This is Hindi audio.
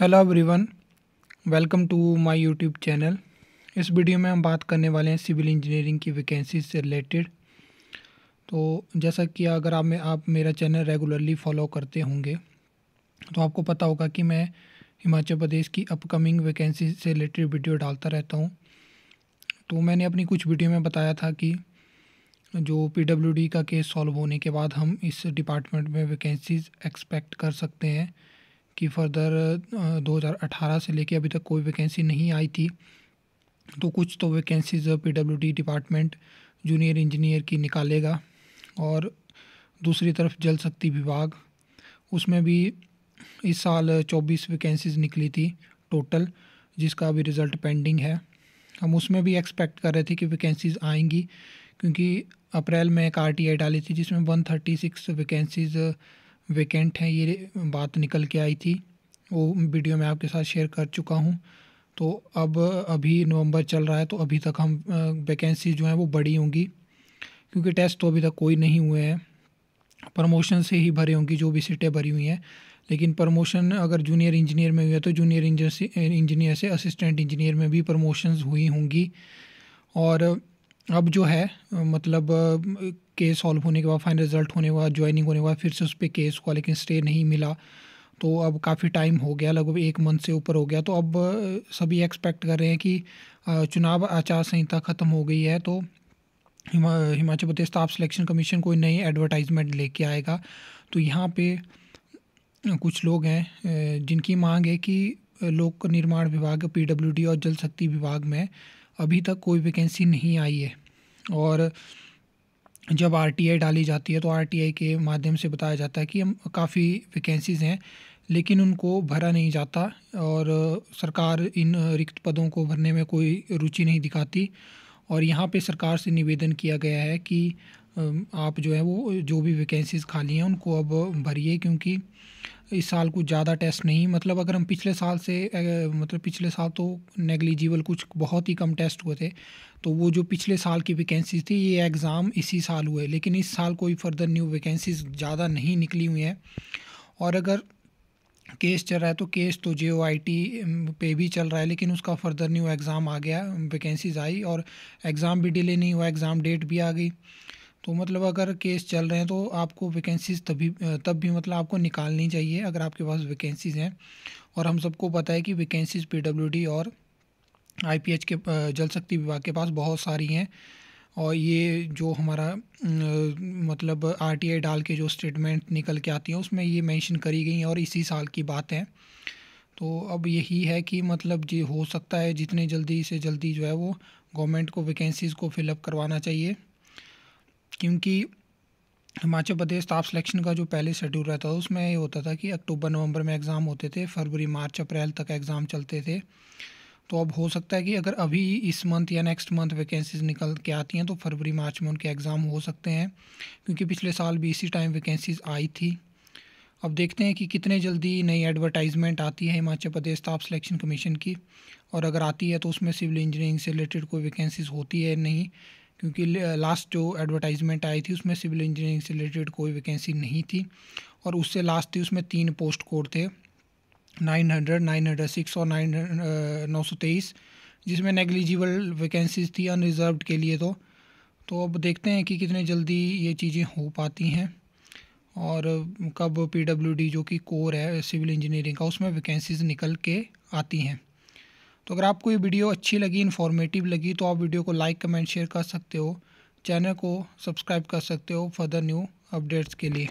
hello everyone welcome to my YouTube channel इस वीडियो में हम बात करने वाले हैं सिविल इंजीनियरिंग की वैकेंसी से रिलेटेड तो जैसा कि अगर आप में आप मेरा चैनल रेगुलरली फॉलो करते होंगे तो आपको पता होगा कि मैं हिमाचल प्रदेश की अपकमिंग वैकेंसी से रिलेटेड वीडियो डालता रहता हूँ तो मैंने अपनी कुछ वीडियो में बताया था कि जो पी का केस सॉल्व होने के बाद हम इस डिपार्टमेंट में वैकेंसीज एक्सपेक्ट कर सकते हैं कि फर्दर 2018 से लेके अभी तक कोई वैकेंसी नहीं आई थी तो कुछ तो vacancies PWD department junior engineer की निकालेगा और दूसरी तरफ जल शक्ति विभाग उसमें भी इस साल 24 वैकेंसीज निकली थी टोटल जिसका अभी रिज़ल्ट पेंडिंग है हम उसमें भी एक्सपेक्ट कर रहे थे कि वैकेंसीज आएंगी क्योंकि अप्रैल में एक आर डाली थी जिसमें 136 वैकेंसीज़ वेकेंट हैं ये बात निकल के आई थी वो वीडियो मैं आपके साथ शेयर कर चुका हूँ तो अब अभी नवंबर चल रहा है तो अभी तक हम वैकेंसी जो हैं वो बड़ी होंगी क्योंकि टेस्ट तो अभी तक कोई नहीं हुए हैं प्रमोशन से ही भरे होंगी जो भी सीटें भरी हुई हैं लेकिन प्रमोशन अगर जूनियर इंजीनियर में हुई है तो जूनियर इंजीनियर से असिस्टेंट इंजीनियर में भी प्रमोशंस हुई होंगी और अब जो है मतलब केस सॉल्व होने के बाद फाइनल रिजल्ट होने के बाद ज्वाइनिंग होने के बाद फिर से उस पर केस हुआ लेकिन स्टे नहीं मिला तो अब काफ़ी टाइम हो गया लगभग एक मंथ से ऊपर हो गया तो अब सभी एक्सपेक्ट कर रहे हैं कि चुनाव आचार संहिता ख़त्म हो गई है तो हिमा Himachal Pradesh staff selection commission कोई नई एडवर्टाइजमेंट लेके आएगा तो यहाँ पे कुछ लोग हैं जिनकी मांग है कि लोक निर्माण विभाग पीडब्ल्यूडी और जल शक्ति विभाग में अभी तक कोई वैकेंसी नहीं आई है और जब आर डाली जाती है तो आर के माध्यम से बताया जाता है कि हम काफ़ी वैकेंसीज़ हैं लेकिन उनको भरा नहीं जाता और सरकार इन रिक्त पदों को भरने में कोई रुचि नहीं दिखाती और यहाँ पे सरकार से निवेदन किया गया है कि आप जो है वो जो भी वैकेंसीज़ खाली हैं उनको अब भरिए क्योंकि इस साल कुछ ज़्यादा टेस्ट नहीं मतलब अगर हम पिछले साल से मतलब पिछले साल तो नेगलिजिबल कुछ बहुत ही कम टेस्ट हुए थे तो वो जो पिछले साल की वैकेंसीज थी ये एग्ज़ाम इसी साल हुए लेकिन इस साल कोई फर्दर न्यू वैकेंसीज ज़्यादा नहीं निकली हुई हैं और अगर केस चल रहा है तो केस तो जे पे भी चल रहा है लेकिन उसका फर्दर न्यू एग्ज़ाम आ गया वैकेंसीज आई और एग्ज़ाम भी डिले नहीं हुआ एग्ज़ाम डेट भी आ गई तो मतलब अगर केस चल रहे हैं तो आपको वैकेंसीज तभी तब भी मतलब आपको निकालनी चाहिए अगर आपके पास वैकेंसीज हैं और हम सबको पता है कि वैकेंसीज पी और आई के जल शक्ति विभाग के पास बहुत सारी हैं और ये जो हमारा मतलब आई डाल के जो स्टेटमेंट निकल के आती है उसमें ये मेंशन करी गई हैं और इसी साल की बात है तो अब यही है कि मतलब जी हो सकता है जितने जल्दी से जल्दी जो है वो गवर्नमेंट को वैकेंसीज़ को फिलअप करवाना चाहिए क्योंकि हिमाचल प्रदेश स्टाफ सिलेक्शन का जो पहले शेड्यूल रहता था उसमें ये होता था कि अक्टूबर नवंबर में एग्ज़ाम होते थे फरवरी मार्च अप्रैल तक एग्ज़ाम चलते थे तो अब हो सकता है कि अगर अभी इस मंथ या नेक्स्ट मंथ वैकेंसीज निकल के आती हैं तो फरवरी मार्च में उनके एग्ज़ाम हो सकते हैं क्योंकि पिछले साल भी इसी टाइम वैकेंसीज आई थी अब देखते हैं कि कितने जल्दी नई एडवर्टाइजमेंट आती है Himachal Pradesh staff selection commission की और अगर आती है तो उसमें सिविल इंजीनियरिंग से रिलेटेड कोई वैकेंसीज होती है नहीं क्योंकि लास्ट जो एडवर्टाइजमेंट आई थी उसमें सिविल इंजीनियरिंग से रिलेटेड कोई वैकेंसी नहीं थी और उससे लास्ट थी उसमें तीन पोस्ट कोड थे nine hundred nine hundred six और नाइन नौ सौ तेईस जिसमें नेग्लिजिबल वैकेंसीज थी अनरिजर्व के लिए तो तो अब देखते हैं कि कितने जल्दी ये चीज़ें हो पाती हैं और कब पी जो कि कोर है सिविल इंजीनियरिंग का उसमें वैकेंसीज निकल के आती हैं तो अगर आपको ये वीडियो अच्छी लगी इन्फॉर्मेटिव लगी तो आप वीडियो को लाइक कमेंट शेयर कर सकते हो चैनल को सब्सक्राइब कर सकते हो फर्दर न्यू अपडेट्स के लिए